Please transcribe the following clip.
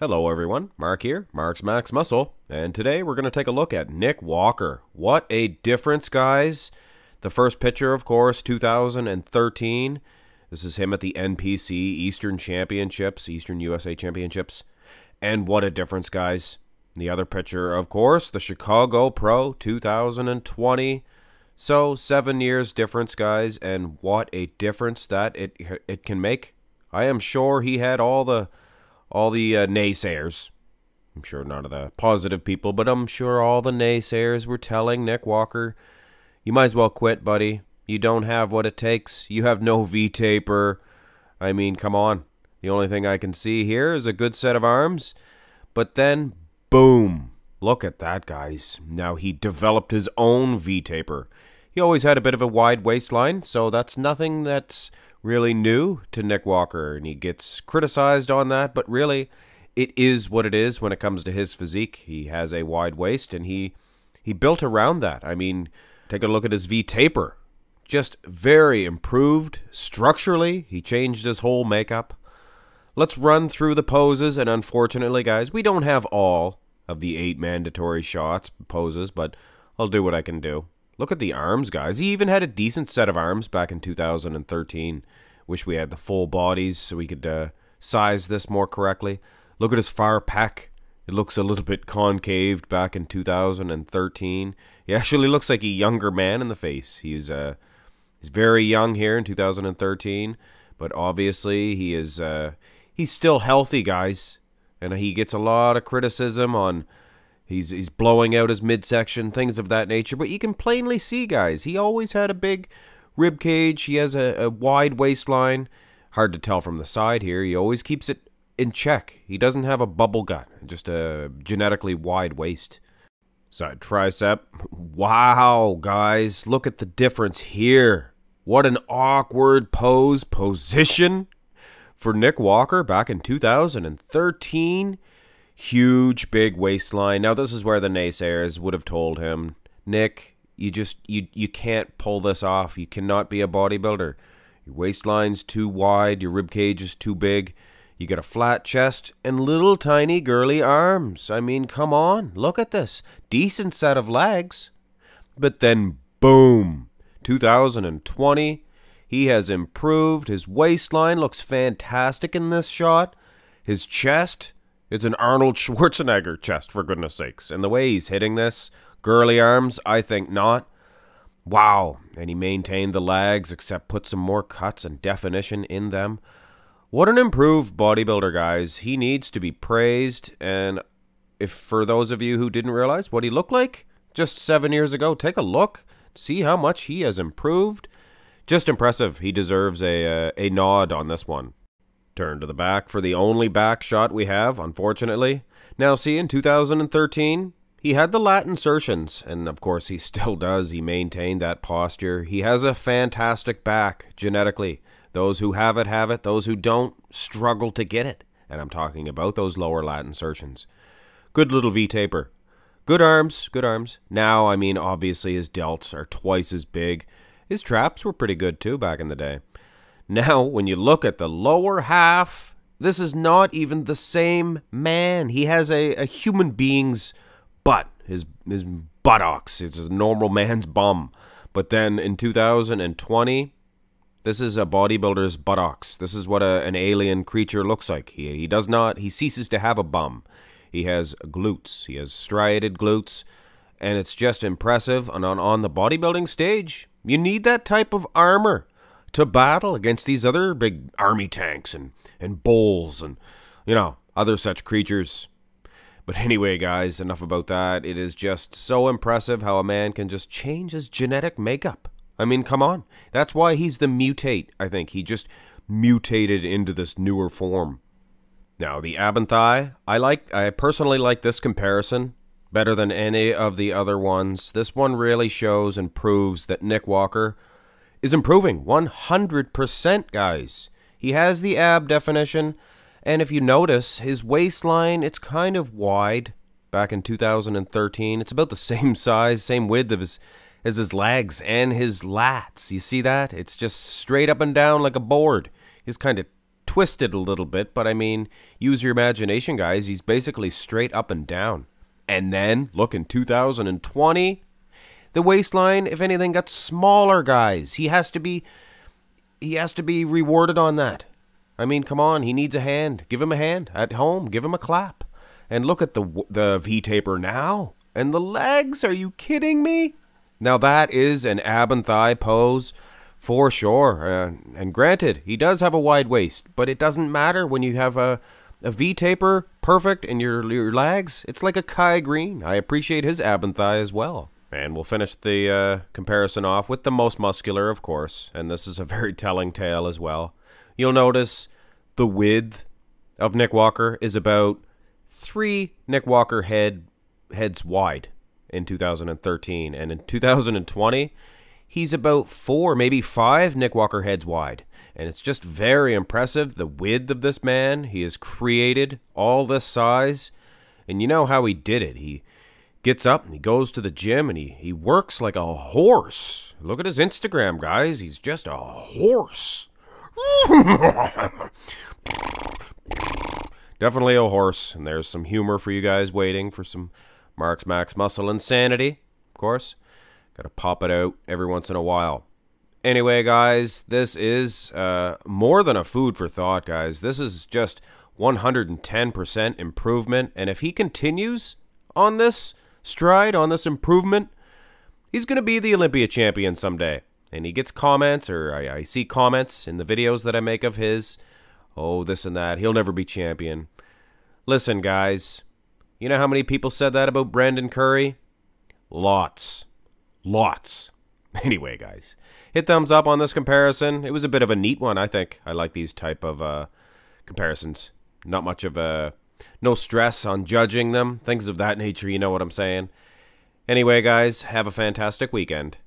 Hello everyone, Mark here, Mark's Max Muscle, and today we're going to take a look at Nick Walker. What a difference, guys. The first picture, of course, 2013. This is him at the NPC Eastern Championships, Eastern USA Championships. And what a difference, guys. The other picture, of course, the Chicago Pro 2020. So, seven years difference, guys, and what a difference that it, it can make. I am sure he had all the all the uh, naysayers, I'm sure none of the positive people, but I'm sure all the naysayers were telling Nick Walker, you might as well quit, buddy. You don't have what it takes. You have no V taper. I mean, come on. The only thing I can see here is a good set of arms. But then, boom. Look at that, guys. Now he developed his own V taper. He always had a bit of a wide waistline, so that's nothing that's really new to Nick Walker, and he gets criticized on that, but really, it is what it is when it comes to his physique. He has a wide waist, and he he built around that. I mean, take a look at his V taper. Just very improved structurally. He changed his whole makeup. Let's run through the poses, and unfortunately, guys, we don't have all of the eight mandatory shots poses, but I'll do what I can do. Look at the arms, guys. He even had a decent set of arms back in 2013. Wish we had the full bodies so we could uh, size this more correctly. Look at his far pack. It looks a little bit concaved back in 2013. He actually looks like a younger man in the face. He's uh, he's very young here in 2013, but obviously he is uh, he's still healthy, guys, and he gets a lot of criticism on He's he's blowing out his midsection, things of that nature. But you can plainly see, guys, he always had a big rib cage. He has a, a wide waistline. Hard to tell from the side here. He always keeps it in check. He doesn't have a bubble gut, just a genetically wide waist. Side tricep. Wow, guys, look at the difference here. What an awkward pose position for Nick Walker back in 2013. Huge, big waistline. Now, this is where the naysayers would have told him, Nick, you just you you can't pull this off. You cannot be a bodybuilder. Your waistline's too wide. Your rib cage is too big. You got a flat chest and little tiny girly arms. I mean, come on, look at this decent set of legs. But then, boom, 2020. He has improved. His waistline looks fantastic in this shot. His chest it's an Arnold Schwarzenegger chest, for goodness sakes. And the way he's hitting this, girly arms, I think not. Wow. And he maintained the legs, except put some more cuts and definition in them. What an improved bodybuilder, guys. He needs to be praised. And if for those of you who didn't realize what he looked like just seven years ago, take a look, see how much he has improved. Just impressive. He deserves a, a, uh, a nod on this one. Turn to the back for the only back shot we have, unfortunately. Now, see, in 2013, he had the lat insertions, and of course he still does. He maintained that posture. He has a fantastic back genetically. Those who have it have it, those who don't struggle to get it. And I'm talking about those lower lat insertions. Good little V taper. Good arms, good arms. Now, I mean, obviously his delts are twice as big. His traps were pretty good too back in the day. Now, when you look at the lower half, this is not even the same man. He has a, a human being's butt, his, his buttocks. It's a normal man's bum. But then in 2020, this is a bodybuilder's buttocks. This is what a, an alien creature looks like. He, he does not, he ceases to have a bum. He has glutes, he has striated glutes, and it's just impressive. And on, on the bodybuilding stage, you need that type of armor to battle against these other big army tanks and, and bulls and, you know, other such creatures. But anyway, guys, enough about that. It is just so impressive how a man can just change his genetic makeup. I mean, come on. That's why he's the mutate, I think. He just mutated into this newer form. Now, the Abanthai, I like I personally like this comparison better than any of the other ones. This one really shows and proves that Nick Walker is improving 100%, guys. He has the ab definition, and if you notice, his waistline, it's kind of wide back in 2013. It's about the same size, same width of his as his legs and his lats. You see that? It's just straight up and down like a board. He's kind of twisted a little bit, but I mean, use your imagination, guys. He's basically straight up and down. And then, look in 2020, the waistline, if anything, got smaller, guys. He has to be he has to be rewarded on that. I mean, come on, he needs a hand. Give him a hand at home. Give him a clap. And look at the the V taper now and the legs. Are you kidding me? Now that is an ab and thigh pose for sure. Uh, and granted, he does have a wide waist, but it doesn't matter when you have a a V taper perfect in your your legs. It's like a Kai Green. I appreciate his ab and thigh as well. And we'll finish the uh, comparison off with the most muscular, of course, and this is a very telling tale as well. You'll notice the width of Nick Walker is about three Nick Walker head heads wide in 2013, and in 2020, he's about four, maybe five Nick Walker heads wide. And it's just very impressive the width of this man. He has created all this size. And you know how he did it. He gets up and he goes to the gym and he, he works like a horse. Look at his Instagram, guys. He's just a horse. Definitely a horse. And there's some humor for you guys waiting for some Mark's Max Muscle Insanity, of course. Gotta pop it out every once in a while. Anyway, guys, this is uh, more than a food for thought, guys. This is just 110% improvement. And if he continues on this, stride on this improvement. He's going to be the Olympia champion someday. And he gets comments, or I, I see comments in the videos that I make of his. Oh, this and that. He'll never be champion. Listen, guys. You know how many people said that about Brandon Curry? Lots. Lots. Anyway, guys, hit thumbs up on this comparison. It was a bit of a neat one, I think. I like these type of uh, comparisons. Not much of a no stress on judging them, things of that nature, you know what I'm saying. Anyway, guys, have a fantastic weekend.